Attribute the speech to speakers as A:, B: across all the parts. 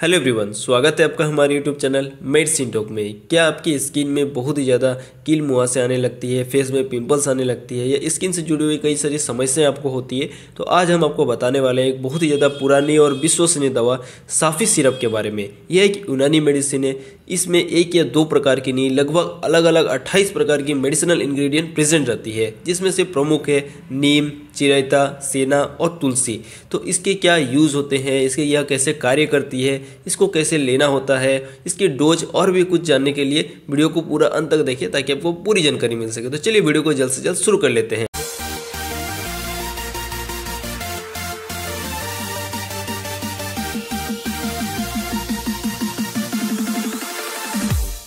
A: hello everyone स्वागत है आपका हमारे यूट्यूब चैनल मेडिसिन टॉक में क्या आपकी स्किन में बहुत ही ज़्यादा कील मुहासे आने लगती है फेस में पिंपल्स आने लगती है या स्किन से जुड़ी हुई कई सारी समस्याएं आपको होती है तो आज हम आपको बताने वाले हैं एक बहुत ही ज़्यादा पुरानी और विश्वसनीय दवा साफ़ी सिरप के बारे में यह एक यूनानी मेडिसिन है इसमें एक या दो प्रकार की नहीं लगभग अलग अलग अट्ठाईस प्रकार की मेडिसिनल इन्ग्रीडियंट प्रेजेंट रहती है जिसमें से प्रमुख है नीम चिरायता सेना और तुलसी तो इसके क्या यूज़ होते हैं इसके यह कैसे कार्य करती है इसको कैसे लेना होता है इसकी डोज और भी कुछ जानने के लिए वीडियो को पूरा अंत तक देखिए ताकि आपको पूरी जानकारी मिल सके तो चलिए वीडियो को जल्द से जल्द शुरू कर लेते हैं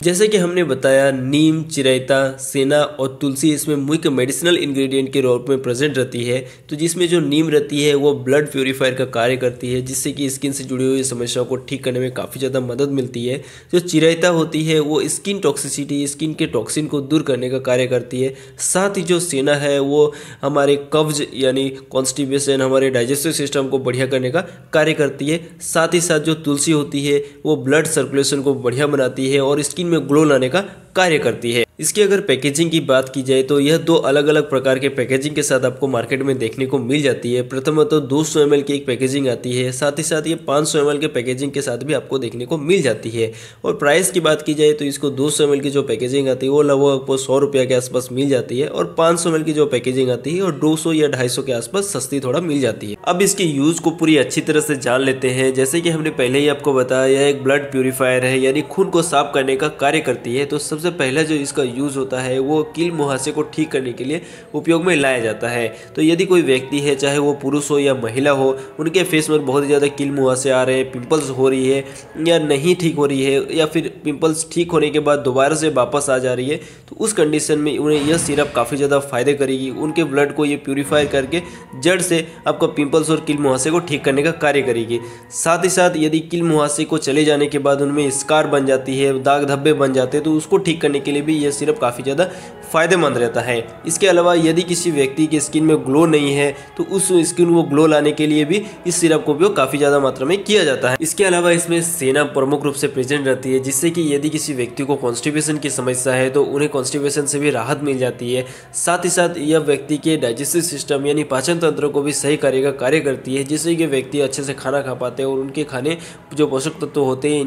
A: जैसे कि हमने बताया नीम चिरायता सेना और तुलसी इसमें मुख्य मेडिसिनल इंग्रेडिएंट के रूप में प्रेजेंट रहती है तो जिसमें जो नीम रहती है वो ब्लड प्योरीफायर का कार्य करती है जिससे कि स्किन से जुड़ी हुई समस्याओं को ठीक करने में काफ़ी ज़्यादा मदद मिलती है जो चिरायता होती है वो स्किन टॉक्सिसिटी स्किन के टॉक्सिन को दूर करने का कार्य करती है साथ ही जो सेना है वो हमारे कब्ज यानी कॉन्स्टिबेशन हमारे डाइजेस्टिव सिस्टम को बढ़िया करने का कार्य करती है साथ ही साथ जो तुलसी होती है वो ब्लड सर्कुलेशन को बढ़िया बनाती है और स्किन में में ग्लो लाने का कार्य करती है इसकी अगर पैकेजिंग की बात की जाए तो यह दो अलग अलग प्रकार के पैकेजिंग के साथ आपको मार्केट में देखने को मिल जाती है प्रथम तो दो सौ एम की एक पैकेजिंग आती है साथ ही साथ ये पाँच सौ के पैकेजिंग के साथ भी आपको देखने को मिल जाती है और प्राइस की बात की जाए तो इसको दो सौ की जो पैकेजिंग आती है वो लगभग आपको सौ रुपये के आसपास मिल जाती है और पाँच सौ की जो पैकेजिंग आती है और दो या ढाई के आसपास सस्ती थोड़ा मिल जाती है अब इसके यूज़ को पूरी अच्छी तरह से जान लेते हैं जैसे कि हमने पहले ही आपको बताया यह एक ब्लड प्योरीफायर है यानी खून को साफ करने का कार्य करती है तो सबसे पहले जो इसका यूज़ होता है वो कील मुहासे को ठीक करने के लिए उपयोग में लाया जाता है तो यदि कोई व्यक्ति है चाहे वो पुरुष हो या महिला हो उनके फेस में बहुत ही ज़्यादा कील मुहासे आ रहे हैं पिंपल्स हो रही है या नहीं ठीक हो रही है या फिर पिंपल्स ठीक होने के बाद दोबारा से वापस आ जा रही है तो उस कंडीशन में उन्हें यह सिरप काफ़ी ज़्यादा फ़ायदे करेगी उनके ब्लड को ये प्योरीफाई करके जड़ से आपका पिंपल्स और किल मुहासे को ठीक करने का कार्य करेगी साथ ही साथ यदि किल मुहासे को चले जाने के बाद उनमें स्कार बन जाती है दाग धब्बे बन जाते हैं तो उसको ठीक करने के लिए भी यह सिरप काफ़ी ज़्यादा फ़ायदेमंद रहता है इसके अलावा यदि किसी व्यक्ति के स्किन में ग्लो नहीं है तो उस स्किन को ग्लो लाने के लिए भी इस सिरप का उपयोग काफ़ी ज़्यादा मात्रा में किया जाता है इसके अलावा इसमें सेना प्रमुख रूप से प्रेजेंट रहती है जिससे कि यदि किसी व्यक्ति को कॉन्स्टिपेशन की समस्या है तो उन्हें कॉन्स्टिपेशन से भी राहत मिल जाती है साथ ही साथ यह व्यक्ति के डाइजेस्टिव सिस्टम यानी पाचन तंत्र को भी सही कार्य का कार्य करती है जिससे कि व्यक्ति अच्छे से खाना खा पाते हैं और उनके खाने जो पोषक तत्व होते हैं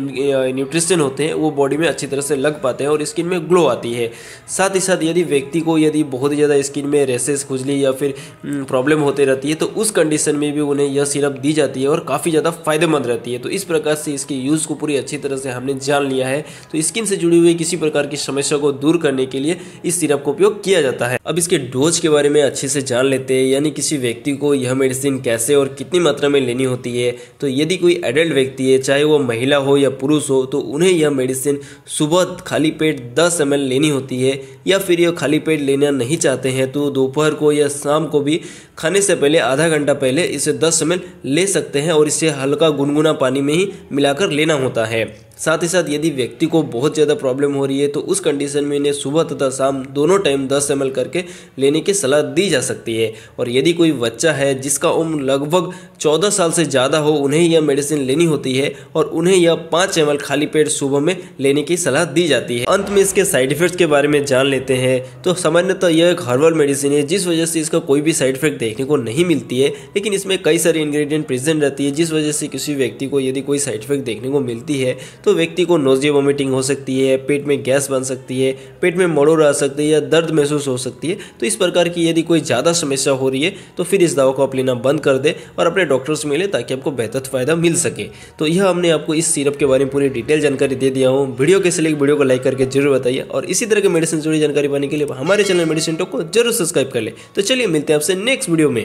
A: न्यूट्रिशन होते हैं वो बॉडी में अच्छी तरह से लग पाते हैं और स्किन में ग्लो आती है है साथ ही साथ यदि व्यक्ति को यदि बहुत ही ज़्यादा स्किन में रेसेस खुजली या फिर प्रॉब्लम हम्म, होते रहती है तो उस कंडीशन में भी उन्हें यह सिरप दी जाती है और काफ़ी ज़्यादा फायदेमंद रहती है तो इस प्रकार से इसके यूज़ को पूरी अच्छी तरह से हमने जान लिया है तो स्किन से जुड़ी हुई किसी प्रकार की समस्या को दूर करने के लिए इस सिरप का उपयोग किया जाता है अब इसके डोज के बारे में अच्छे से जान लेते हैं यानी किसी व्यक्ति को यह मेडिसिन कैसे और कितनी मात्रा में लेनी होती है तो यदि कोई एडल्ट व्यक्ति है चाहे वह महिला हो या पुरुष हो तो उन्हें यह मेडिसिन सुबह खाली पेट दस एम लेनी होती है या फिर ये खाली पेट लेना नहीं चाहते हैं तो दोपहर को या शाम को भी खाने से पहले आधा घंटा पहले इसे दस समय ले सकते हैं और इसे हल्का गुनगुना पानी में ही मिलाकर लेना होता है साथ ही साथ यदि व्यक्ति को बहुत ज़्यादा प्रॉब्लम हो रही है तो उस कंडीशन में इन्हें सुबह तथा शाम दोनों टाइम दस एम करके लेने की सलाह दी जा सकती है और यदि कोई बच्चा है जिसका उम्र लगभग चौदह साल से ज़्यादा हो उन्हें यह मेडिसिन लेनी होती है और उन्हें यह पाँच एम खाली पेट सुबह में लेने की सलाह दी जाती है अंत में इसके साइड इफेक्ट्स के बारे में जान लेते हैं तो सामान्यतः यह एक हर्बल मेडिसिन है जिस वजह से इसका कोई भी साइड इफेक्ट देखने को नहीं मिलती है लेकिन इसमें कई सारी इंग्रेडिएंट प्रेजेंट रहती है जिस वजह से किसी व्यक्ति को यदि कोई साइड इफेक्ट देखने को मिलती है तो व्यक्ति को नोजिया वोमिटिंग हो सकती है पेट में गैस बन सकती है पेट में मड़ोर आ सकती है या दर्द महसूस हो सकती है तो इस प्रकार की यदि कोई ज़्यादा समस्या हो रही है तो फिर इस दवा को आप लेना बंद कर दें और अपने डॉक्टर से मिले ताकि आपको बेहतर फ़ायदा मिल सके तो यह हमने आपको इस सिरप के बारे में पूरी डिटेल जानकारी दे दिया हूँ वीडियो कैसे लगी वीडियो को लाइक करके जरूर बताइए और इसी तरह के मेडिसिन जुड़ी जानकारी पाने के लिए हमारे चैनल मेडिसिन टॉक को जरूर सब्सक्राइब कर ले तो चलिए मिलते हैं आपसे नेक्स्ट वीडियो में